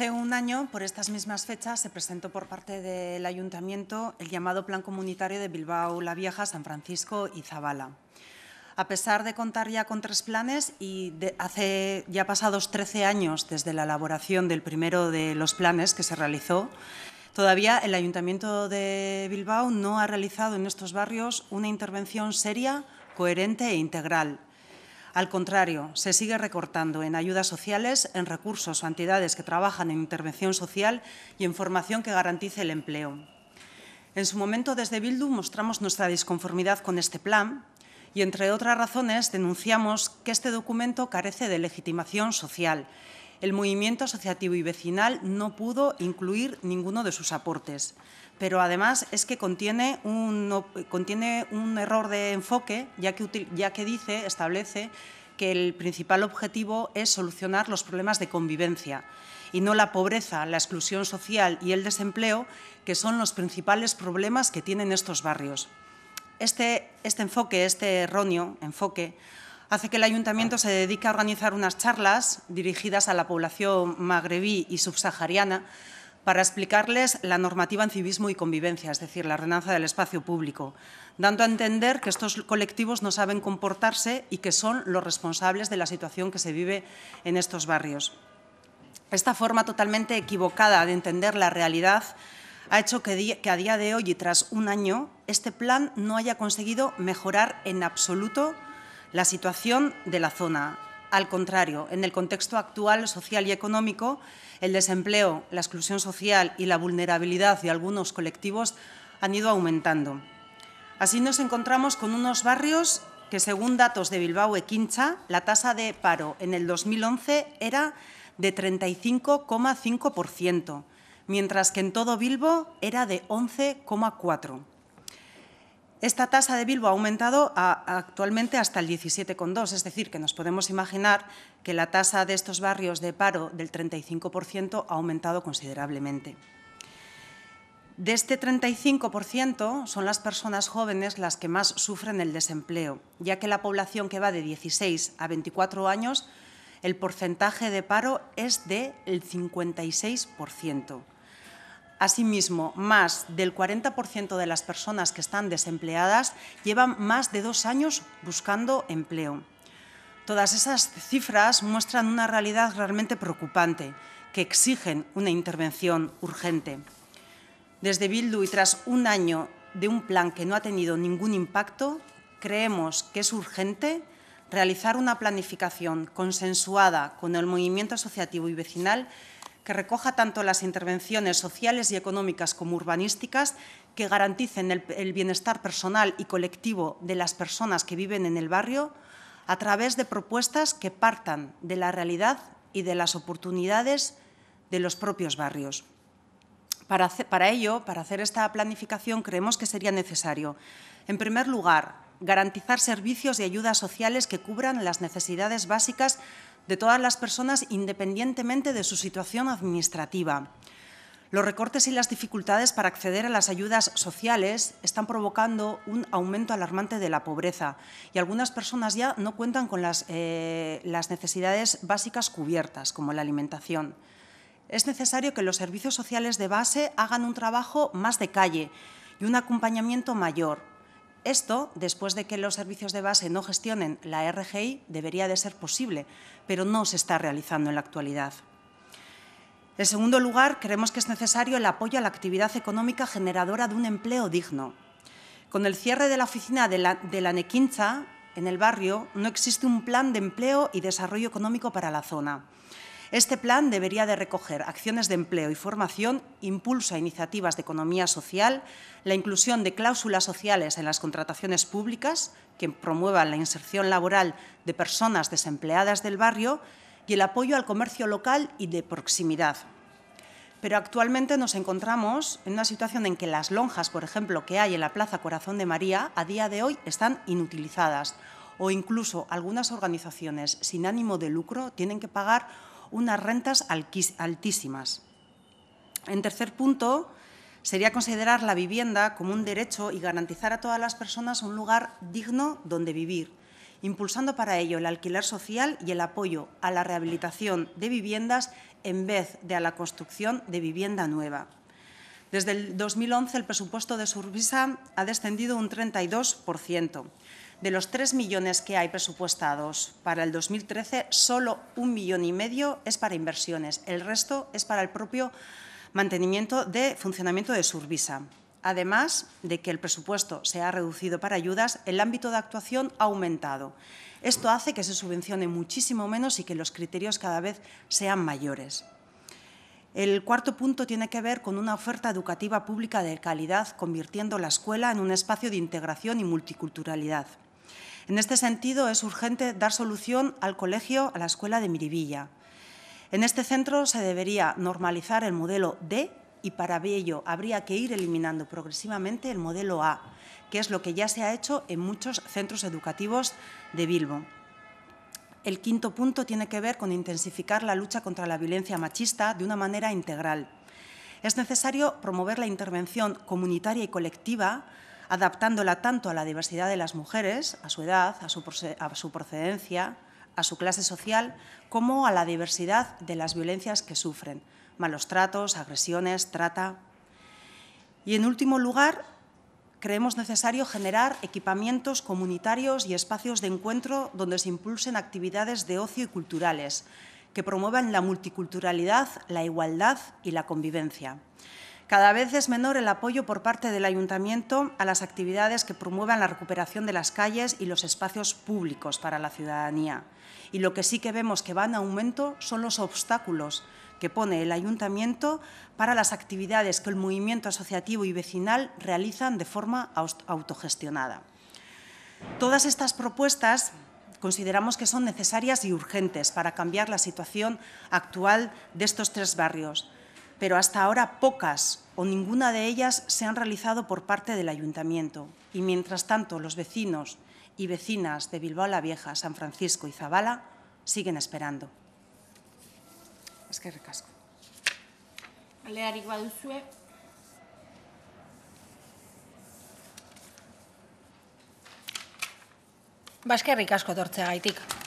Hace un año, por estas mismas fechas, se presentó por parte del Ayuntamiento el llamado Plan Comunitario de Bilbao, La Vieja, San Francisco y Zabala. A pesar de contar ya con tres planes y de hace ya pasados 13 años desde la elaboración del primero de los planes que se realizó, Todavía el Ayuntamiento de Bilbao no ha realizado en estos barrios una intervención seria, coherente e integral, al contrario, se sigue recortando en ayudas sociales, en recursos o entidades que trabajan en intervención social y en formación que garantice el empleo. En su momento, desde Bildu, mostramos nuestra disconformidad con este plan y, entre otras razones, denunciamos que este documento carece de legitimación social el movimiento asociativo y vecinal no pudo incluir ninguno de sus aportes. Pero además es que contiene un, contiene un error de enfoque, ya que, ya que dice, establece que el principal objetivo es solucionar los problemas de convivencia y no la pobreza, la exclusión social y el desempleo, que son los principales problemas que tienen estos barrios. Este, este enfoque, este erróneo enfoque, hace que el ayuntamiento se dedique a organizar unas charlas dirigidas a la población magrebí y subsahariana para explicarles la normativa en civismo y convivencia, es decir, la ordenanza del espacio público, dando a entender que estos colectivos no saben comportarse y que son los responsables de la situación que se vive en estos barrios. Esta forma totalmente equivocada de entender la realidad ha hecho que, que a día de hoy y tras un año este plan no haya conseguido mejorar en absoluto la situación de la zona. Al contrario, en el contexto actual social y económico, el desempleo, la exclusión social y la vulnerabilidad de algunos colectivos han ido aumentando. Así nos encontramos con unos barrios que, según datos de Bilbao Quincha, la tasa de paro en el 2011 era de 35,5%, mientras que en todo Bilbo era de 11,4%. Esta tasa de Bilbo ha aumentado actualmente hasta el 17,2, es decir, que nos podemos imaginar que la tasa de estos barrios de paro del 35% ha aumentado considerablemente. De este 35% son las personas jóvenes las que más sufren el desempleo, ya que la población que va de 16 a 24 años, el porcentaje de paro es del 56%. Asimismo, más del 40% de las personas que están desempleadas llevan más de dos años buscando empleo. Todas esas cifras muestran una realidad realmente preocupante, que exigen una intervención urgente. Desde Bildu y tras un año de un plan que no ha tenido ningún impacto, creemos que es urgente realizar una planificación consensuada con el movimiento asociativo y vecinal que recoja tanto las intervenciones sociales y económicas como urbanísticas que garanticen el, bienestar personal y colectivo de las personas que viven en el barrio a través de propuestas que partan de la realidad y de las oportunidades de los propios barrios. para, ello, para hacer esta planificación, creemos que sería necesario, en primer lugar, garantizar servicios y ayudas sociales que cubran las necesidades básicas de todas las personas independientemente de su situación administrativa. Los recortes y las dificultades para acceder a las ayudas sociales están provocando un aumento alarmante de la pobreza y algunas personas ya no cuentan con las, eh, necesidades básicas cubiertas, como la alimentación. Es necesario que los servicios sociales de base hagan un trabajo más de calle y un acompañamiento mayor, esto, después de que los servicios de base no gestionen la RGI, debería de ser posible, pero no se está realizando en la actualidad. En segundo lugar, creemos que es necesario el apoyo a la actividad económica generadora de un empleo digno. Con el cierre de la oficina de la, Nequinza, en el barrio, no existe un plan de empleo y desarrollo económico para la zona. Este plan debería de recoger acciones de empleo y formación, impulso a iniciativas de economía social, la inclusión de cláusulas sociales en las contrataciones públicas que promuevan la inserción laboral de personas desempleadas del barrio y el apoyo al comercio local y de proximidad. Pero actualmente nos encontramos en una situación en que las lonjas, por ejemplo, que hay en la Plaza Corazón de María, a día de hoy están inutilizadas o incluso algunas organizaciones sin ánimo de lucro tienen que pagar unas rentas altísimas. En tercer punto, sería considerar la vivienda como un derecho y garantizar a todas las personas un lugar digno donde vivir, impulsando para ello el alquiler social y el apoyo a la rehabilitación de viviendas en vez de a la construcción de vivienda nueva. Desde el 2011 el presupuesto de Survisa ha descendido un 32%. De los 3 millones que hay presupuestados para el 2013, solo un millón y medio es para inversiones. El resto es para el propio mantenimiento de funcionamiento de Survisa. Además de que el presupuesto se ha reducido para ayudas, el ámbito de actuación ha aumentado. Esto hace que se subvencione muchísimo menos y que los criterios cada vez sean mayores. El cuarto punto tiene que ver con una oferta educativa pública de calidad, convirtiendo la escuela en un espacio de integración y multiculturalidad. En este sentido, es urgente dar solución al colegio, a la escuela de Miribilla. En este centro se debería normalizar el modelo D y para ello habría que ir eliminando progresivamente el modelo A, que es lo que ya se ha hecho en muchos centros educativos de Bilbo. El quinto punto tiene que ver con intensificar la lucha contra la violencia machista de una manera integral. Es necesario promover la intervención comunitaria y colectiva adaptándola tanto a la diversidad de las mujeres, a su edad, a su, procedencia, a su clase social, como a la diversidad de las violencias que sufren, malos tratos, agresiones, trata. Y en último lugar, creemos necesario generar equipamientos comunitarios y espacios de encuentro donde se impulsen actividades de ocio y culturales que promuevan la multiculturalidad, la igualdad y la convivencia. Cada vez es menor el apoyo por parte del ayuntamiento a las actividades que promuevan la recuperación de las calles y los espacios públicos para la ciudadanía. Y lo que sí que vemos que van en aumento son los obstáculos que pone el ayuntamiento para las actividades que el movimiento asociativo y vecinal realizan de forma autogestionada. Todas estas propuestas consideramos que son necesarias y urgentes para cambiar la situación actual de estos tres barrios, pero hasta ahora pocas o ninguna de ellas se han realizado por parte del ayuntamiento. Y mientras tanto, los vecinos y vecinas de Bilbao la Vieja, San Francisco y Zabala siguen esperando. que